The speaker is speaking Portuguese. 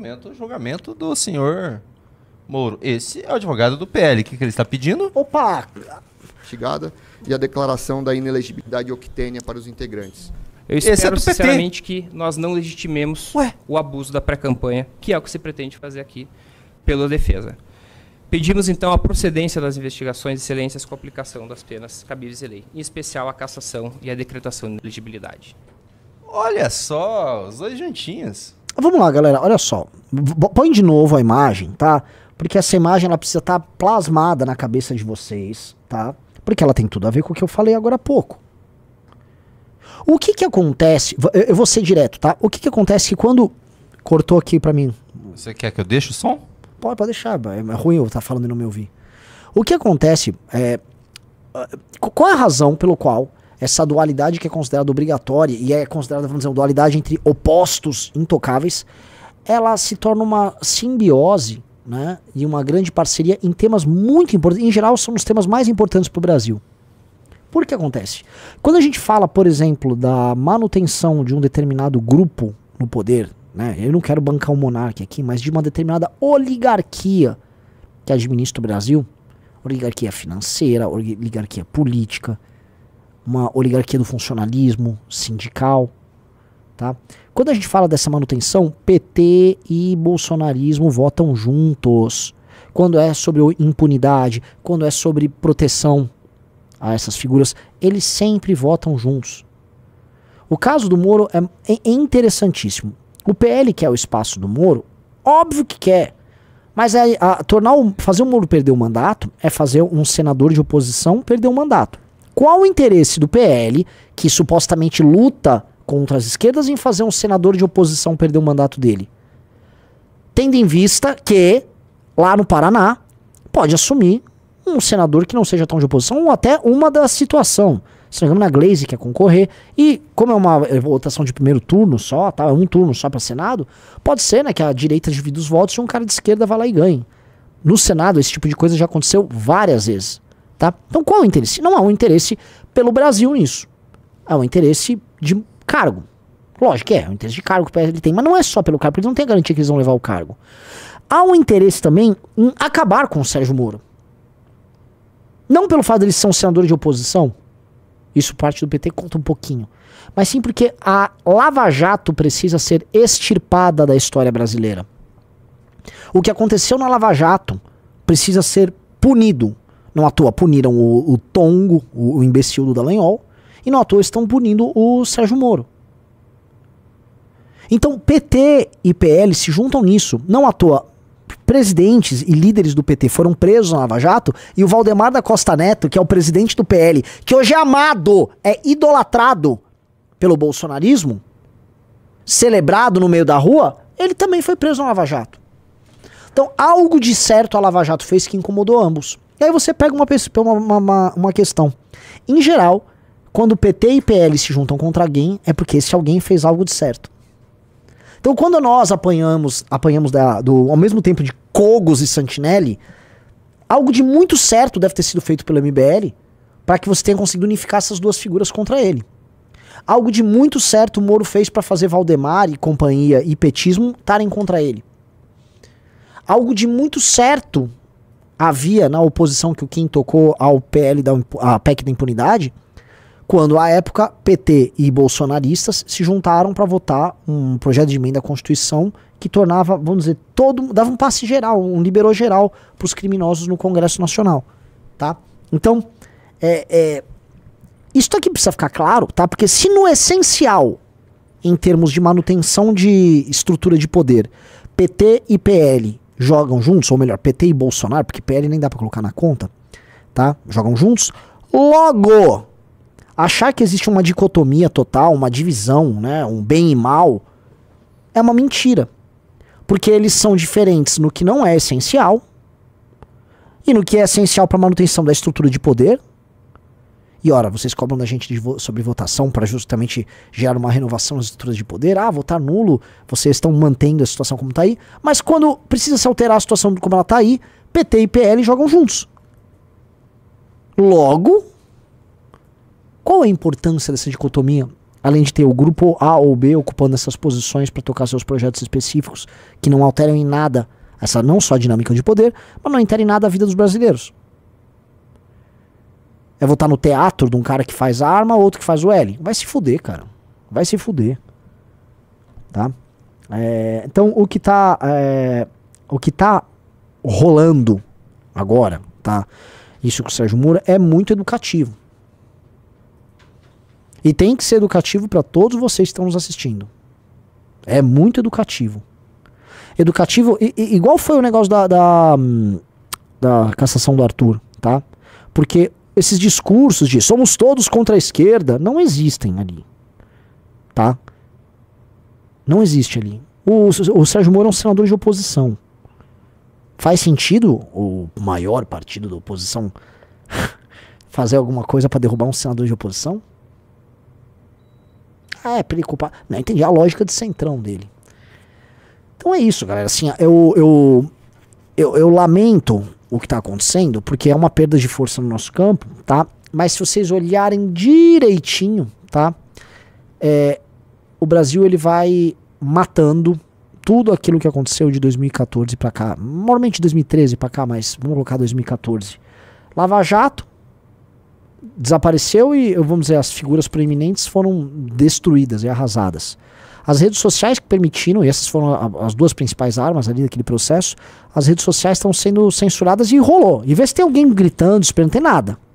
momento, o julgamento do senhor Moro. Esse é o advogado do PL. O que, que ele está pedindo? Opa! Investigada e a declaração da inelegibilidade octênia para os integrantes. Eu é espero, é sinceramente, que nós não legitimemos Ué? o abuso da pré-campanha, que é o que se pretende fazer aqui pela defesa. Pedimos, então, a procedência das investigações excelências com a aplicação das penas cabíveis e lei, em especial a cassação e a decretação de inelegibilidade. Olha só, os dois jantinhos. Vamos lá, galera, olha só. Põe de novo a imagem, tá? Porque essa imagem ela precisa estar tá plasmada na cabeça de vocês, tá? Porque ela tem tudo a ver com o que eu falei agora há pouco. O que que acontece? Eu vou ser direto, tá? O que que acontece que quando cortou aqui para mim? Você quer que eu deixe o som? Pode, pode deixar. É, é ruim eu estar tá falando e não me ouvir. O que acontece é qual é a razão pelo qual essa dualidade que é considerada obrigatória e é considerada, vamos dizer, dualidade entre opostos intocáveis, ela se torna uma simbiose né, e uma grande parceria em temas muito importantes. Em geral, são os temas mais importantes para o Brasil. Por que acontece? Quando a gente fala, por exemplo, da manutenção de um determinado grupo no poder, né, eu não quero bancar o um monarca aqui, mas de uma determinada oligarquia que administra o Brasil, oligarquia financeira, oligarquia política, uma oligarquia do funcionalismo sindical. Tá? Quando a gente fala dessa manutenção, PT e bolsonarismo votam juntos. Quando é sobre impunidade, quando é sobre proteção a essas figuras, eles sempre votam juntos. O caso do Moro é, é, é interessantíssimo. O PL quer é o espaço do Moro? Óbvio que quer. Mas é, a, tornar o, fazer o Moro perder o mandato é fazer um senador de oposição perder o mandato. Qual o interesse do PL, que supostamente luta contra as esquerdas, em fazer um senador de oposição perder o mandato dele? Tendo em vista que, lá no Paraná, pode assumir um senador que não seja tão de oposição, ou até uma da situação. Se não me na Glaze quer é concorrer. E como é, é uma votação de primeiro turno só, tá? É um turno só para Senado, pode ser né, que a direita divida os votos e um cara de esquerda vá lá e ganhe. No Senado, esse tipo de coisa já aconteceu várias vezes. Tá? Então qual é o interesse? Não há um interesse pelo Brasil nisso. Há um interesse de cargo. Lógico que é, é um interesse de cargo que o PSL tem, mas não é só pelo cargo, porque eles não têm garantia que eles vão levar o cargo. Há um interesse também em acabar com o Sérgio Moro. Não pelo fato de eles são senadores de oposição, isso parte do PT conta um pouquinho, mas sim porque a Lava Jato precisa ser extirpada da história brasileira. O que aconteceu na Lava Jato precisa ser punido não à toa puniram o, o Tongo, o, o imbecil do Dallagnol, e não à toa estão punindo o Sérgio Moro. Então, PT e PL se juntam nisso. Não à toa, presidentes e líderes do PT foram presos na Lava Jato e o Valdemar da Costa Neto, que é o presidente do PL, que hoje é amado, é idolatrado pelo bolsonarismo, celebrado no meio da rua, ele também foi preso na Lava Jato. Então, algo de certo a Lava Jato fez que incomodou ambos. E aí você pega uma, uma, uma, uma questão. Em geral, quando PT e PL se juntam contra alguém, é porque esse alguém fez algo de certo. Então, quando nós apanhamos, apanhamos da, do, ao mesmo tempo de Cogos e Santinelli, algo de muito certo deve ter sido feito pelo MBL para que você tenha conseguido unificar essas duas figuras contra ele. Algo de muito certo o Moro fez para fazer Valdemar e companhia e petismo estarem contra ele. Algo de muito certo havia na oposição que o Kim tocou ao PL da à PEC da impunidade, quando à época PT e bolsonaristas se juntaram para votar um projeto de emenda à Constituição que tornava, vamos dizer, todo dava um passe geral, um liberou geral para os criminosos no Congresso Nacional, tá? Então, é, é, isso aqui precisa ficar claro, tá? Porque se no é essencial, em termos de manutenção de estrutura de poder, PT e PL jogam juntos, ou melhor, PT e Bolsonaro, porque PL nem dá para colocar na conta, tá? Jogam juntos. Logo, achar que existe uma dicotomia total, uma divisão, né, um bem e mal, é uma mentira. Porque eles são diferentes no que não é essencial e no que é essencial para manutenção da estrutura de poder, e ora, vocês cobram da gente vo sobre votação para justamente gerar uma renovação nas estruturas de poder. Ah, votar nulo, vocês estão mantendo a situação como está aí. Mas quando precisa se alterar a situação como ela está aí, PT e PL jogam juntos. Logo, qual é a importância dessa dicotomia? Além de ter o grupo A ou B ocupando essas posições para tocar seus projetos específicos que não alteram em nada essa não só dinâmica de poder, mas não alteram em nada a vida dos brasileiros. É votar no teatro de um cara que faz a arma, outro que faz o L. Vai se fuder, cara. Vai se fuder. Tá? É, então, o que tá. É, o que tá rolando agora, tá? Isso com o Sérgio Moura é muito educativo. E tem que ser educativo para todos vocês que estão nos assistindo. É muito educativo. Educativo, e, e, igual foi o negócio da, da, hum, da cassação do Arthur, tá? Porque esses discursos de somos todos contra a esquerda não existem ali. Tá? Não existe ali. O, o Sérgio Moro é um senador de oposição. Faz sentido o maior partido da oposição fazer alguma coisa para derrubar um senador de oposição? Ah, é preocupar? Não, né? entendi a lógica de centrão dele. Então é isso, galera. Assim, eu, eu, eu, eu lamento o que está acontecendo, porque é uma perda de força no nosso campo, tá? Mas se vocês olharem direitinho, tá? É, o Brasil ele vai matando tudo aquilo que aconteceu de 2014 para cá, normalmente 2013 para cá, mas vamos colocar 2014. Lava Jato desapareceu e, vamos dizer, as figuras proeminentes foram destruídas e arrasadas. As redes sociais que permitiram, e essas foram as duas principais armas ali daquele processo, as redes sociais estão sendo censuradas e rolou. Em vez de ter alguém gritando, esperando, não tem nada.